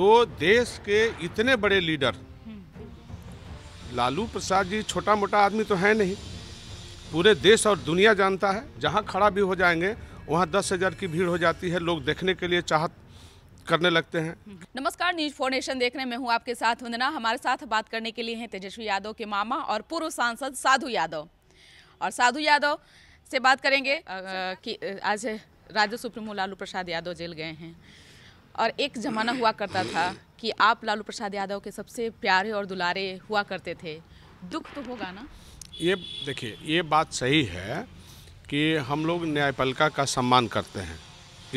तो देश के इतने बड़े लीडर लालू प्रसाद जी छोटा मोटा आदमी तो है नहीं पूरे देश और दुनिया जानता है जहाँ खड़ा भी हो जाएंगे वहाँ दस हज़ार की भीड़ हो जाती है लोग देखने के लिए चाहत करने लगते हैं नमस्कार न्यूज फोर नेशन देखने में हूँ आपके साथ वंदना हमारे साथ बात करने के लिए हैं तेजस्वी यादव के मामा और पूर्व सांसद साधु यादव और साधु यादव से बात करेंगे कि आज राज्य सुप्रीमो लालू प्रसाद यादव जेल गए हैं और एक ज़माना हुआ करता था कि आप लालू प्रसाद यादव के सबसे प्यारे और दुलारे हुआ करते थे दुख तो होगा ना ये देखिए ये बात सही है कि हम लोग न्यायपालिका का सम्मान करते हैं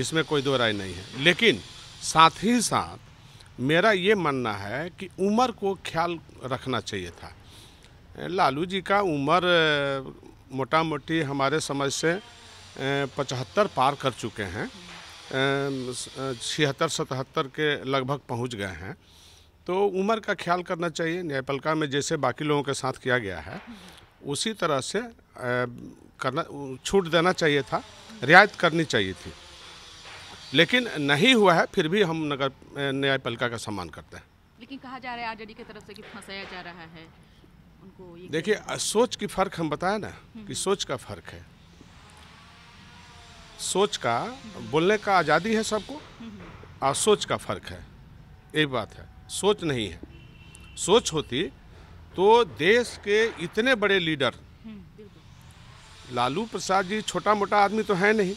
इसमें कोई दो राय नहीं है लेकिन साथ ही साथ मेरा ये मानना है कि उम्र को ख्याल रखना चाहिए था लालू जी का उम्र मोटा मोटी हमारे समझ से पचहत्तर पार कर चुके हैं छिहत्तर सतहत्तर के लगभग पहुंच गए हैं तो उम्र का ख्याल करना चाहिए न्यायपालिका में जैसे बाकी लोगों के साथ किया गया है उसी तरह से करना छूट देना चाहिए था रियायत करनी चाहिए थी लेकिन नहीं हुआ है फिर भी हम नगर न्यायपालिका का सम्मान करते हैं लेकिन कहा जा रहा है आरजेडी की तरफ से कि फंसाया जा रहा है उनको देखिए सोच की फ़र्क हम बताए ना हम्म। कि सोच का फ़र्क है सोच का बोलने का आज़ादी है सबको और सोच का फर्क है यही बात है सोच नहीं है सोच होती तो देश के इतने बड़े लीडर लालू प्रसाद जी छोटा मोटा आदमी तो है नहीं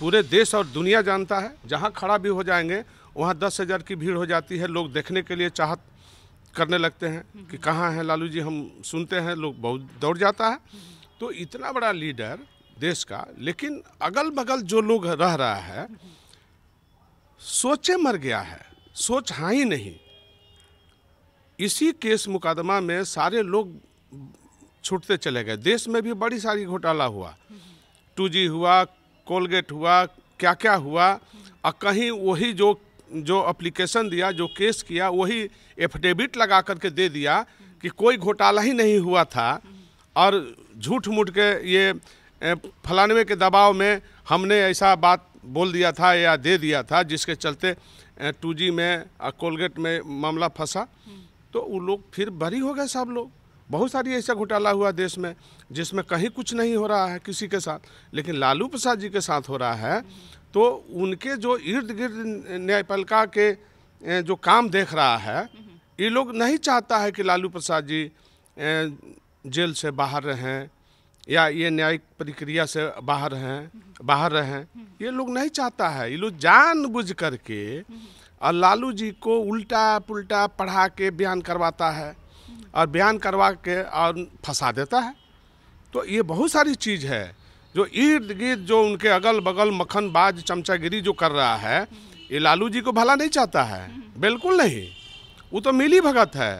पूरे देश और दुनिया जानता है जहाँ खड़ा भी हो जाएंगे वहाँ दस हज़ार की भीड़ हो जाती है लोग देखने के लिए चाहत करने लगते हैं कि कहाँ हैं लालू जी हम सुनते हैं लोग बहुत दौड़ जाता है तो इतना बड़ा लीडर देश का लेकिन अगल बगल जो लोग रह रहा है सोचे मर गया है सोच हाँ ही नहीं इसी केस मुकदमा में सारे लोग छूटते चले गए देश में भी बड़ी सारी घोटाला हुआ टू जी हुआ कोलगेट हुआ क्या क्या हुआ और कहीं वही जो जो अप्लीकेशन दिया जो केस किया वही एफिडेविट लगा करके दे दिया कि कोई घोटाला ही नहीं हुआ था और झूठ मूठ के ये फलानवे के दबाव में हमने ऐसा बात बोल दिया था या दे दिया था जिसके चलते टू जी में कोलगेट में मामला फंसा तो वो लोग फिर बरी हो गए सब लोग बहुत सारी ऐसा घोटाला हुआ देश में जिसमें कहीं कुछ नहीं हो रहा है किसी के साथ लेकिन लालू प्रसाद जी के साथ हो रहा है तो उनके जो इर्द गिर्द न्यायपालिका के जो काम देख रहा है ये लोग नहीं चाहता है कि लालू प्रसाद जी जेल से बाहर रहें या ये न्यायिक प्रक्रिया से बाहर हैं बाहर रहें ये लोग नहीं चाहता है ये लोग जान बुझ करके और लालू जी को उल्टा पुल्टा पढ़ा के बयान करवाता है और बयान करवा के और फंसा देता है तो ये बहुत सारी चीज़ है जो इर्द गिर्द जो उनके अगल बगल मखन बाज चमचागिरी जो कर रहा है ये लालू जी को भला नहीं चाहता है बिल्कुल नहीं वो तो मिली भगत है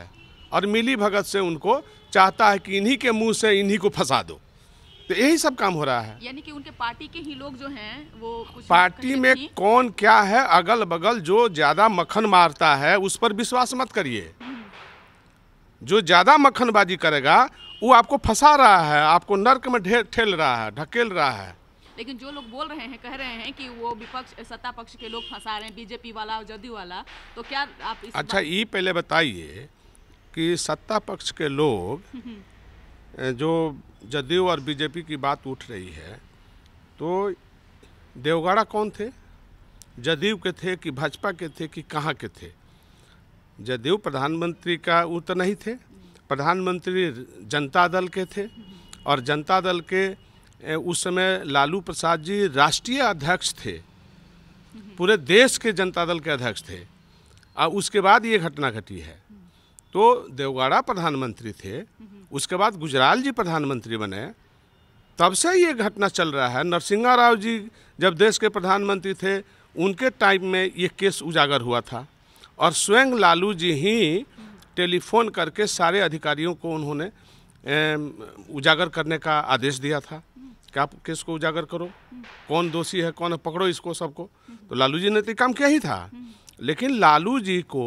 और मिली भगत से उनको चाहता है कि इन्हीं के मुंह से इन्हीं को फंसा दो तो यही सब काम हो रहा है यानी कि उनके पार्टी के ही लोग जो हैं वो कुछ पार्टी में कौन क्या है अगल बगल जो ज़्यादा मक्खन मारता है उस पर विश्वास मत करिए जो ज़्यादा मक्खनबाजी करेगा वो आपको फंसा रहा है आपको नर्क में ठेल रहा है ढकेल रहा है लेकिन जो लोग बोल रहे हैं कह रहे हैं कि वो विपक्ष सत्ता पक्ष के लोग फंसा रहे हैं बीजेपी वाला और जदयू वाला तो क्या आप इस अच्छा ये पहले बताइए कि सत्ता पक्ष के लोग हम्म, हम्म। जो जदयू और बीजेपी की बात उठ रही है तो देवगाड़ा कौन थे जदयू के थे कि भाजपा के थे कि कहाँ के थे जदयू प्रधानमंत्री का वो तो नहीं थे प्रधानमंत्री जनता दल के थे और जनता दल के उस समय लालू प्रसाद जी राष्ट्रीय अध्यक्ष थे पूरे देश के जनता दल के अध्यक्ष थे और उसके बाद ये घटना घटी है तो देवगाड़ा प्रधानमंत्री थे उसके बाद गुजराल जी प्रधानमंत्री बने तब से ये घटना चल रहा है नरसिंहा राव जी जब देश के प्रधानमंत्री थे उनके टाइम में ये केस उजागर हुआ था और स्वयं लालू जी ही टेलीफोन करके सारे अधिकारियों को उन्होंने उजागर करने का आदेश दिया था कि आप केस को उजागर करो कौन दोषी है कौन है पकड़ो इसको सबको तो लालू जी ने तो काम किया ही था लेकिन लालू जी को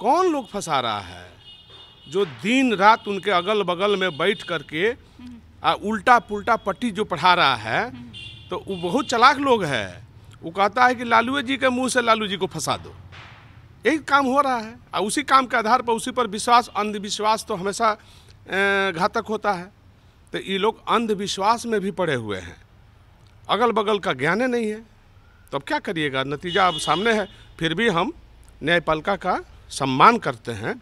कौन लोग फंसा रहा है जो दिन रात उनके अगल बगल में बैठ करके आ, उल्टा पुल्टा पट्टी जो पढ़ा रहा है तो वो बहुत चलाक लोग है वो कहता है कि लालू जी के मुंह से लालू जी को फंसा दो यही काम हो रहा है और उसी काम के आधार पर उसी पर विश्वास अंधविश्वास तो हमेशा घातक होता है तो ये लोग अंधविश्वास में भी पड़े हुए हैं अगल बगल का ज्ञान नहीं है तो अब क्या करिएगा नतीजा अब सामने है फिर भी हम न्यायपालिका का सम्मान करते हैं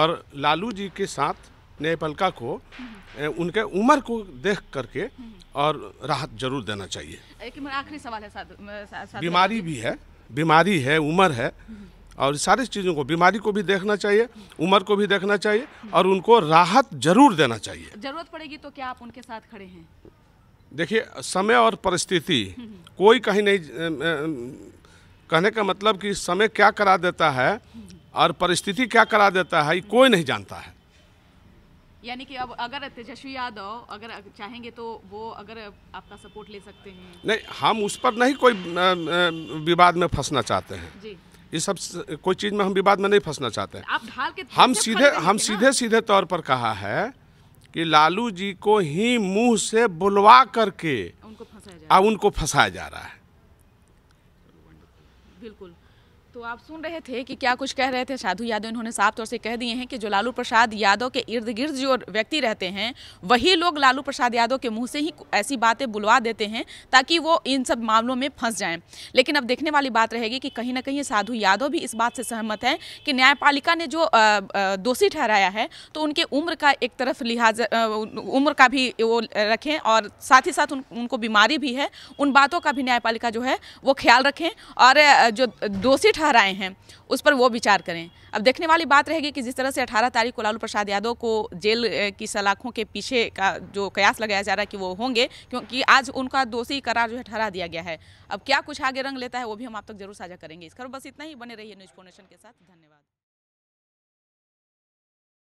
और लालू जी के साथ न्यायपालिका को हम्म। उनके उम्र को देख करके हम्म। और राहत जरूर देना चाहिए एक आखिरी सवाल है साथ बीमारी भी है बीमारी है उम्र है हम्म। और सारी चीज़ों को बीमारी को भी देखना चाहिए उम्र को भी देखना चाहिए और उनको राहत जरूर देना चाहिए जरूरत पड़ेगी तो क्या आप उनके साथ खड़े हैं देखिए समय और परिस्थिति कोई कहीं नहीं कहने का मतलब कि समय क्या करा देता है और परिस्थिति क्या करा देता है कोई नहीं जानता है यानी कि अब अगर तेजस्वी यादव अगर चाहेंगे तो वो अगर आपका सपोर्ट ले सकते हैं नहीं हम उस पर नहीं कोई विवाद में फंसना चाहते हैं जी ये सब कोई चीज़ में हम विवाद में नहीं फंसना चाहते हैं आप ढाल के हम सीधे हम सीधे सीधे तौर पर कहा है कि लालू जी को ही मुंह से बुलवा करके उनको फंसाया जा रहा है बिल्कुल तो आप सुन रहे थे कि क्या कुछ कह रहे थे साधु यादव इन्होंने साफ तौर से कह दिए हैं कि जो लालू प्रसाद यादव के इर्द गिर्द जो व्यक्ति रहते हैं वही लोग लालू प्रसाद यादव के मुंह से ही ऐसी बातें बुलवा देते हैं ताकि वो इन सब मामलों में फंस जाएं लेकिन अब देखने वाली बात रहेगी कि कहीं ना कहीं साधु यादव भी इस बात से सहमत है कि न्यायपालिका ने जो दोषी ठहराया है तो उनके उम्र का एक तरफ लिहाज उम्र का भी वो रखें और साथ ही साथ उन, उनको बीमारी भी है उन बातों का भी न्यायपालिका जो है वो ख्याल रखें और जो दोषी ठहराए हैं उस पर वो विचार करें अब देखने वाली बात रहेगी कि जिस तरह से 18 तारीख को लालू प्रसाद यादव को जेल की सलाखों के पीछे का जो कयास लगाया जा रहा है कि वो होंगे क्योंकि आज उनका दोषी करार जो है ठहरा दिया गया है अब क्या कुछ आगे रंग लेता है वो भी हम आप तक जरूर साझा करेंगे इस खबर बस इतना ही बने रही है न्यूज़ फोनेशन के साथ धन्यवाद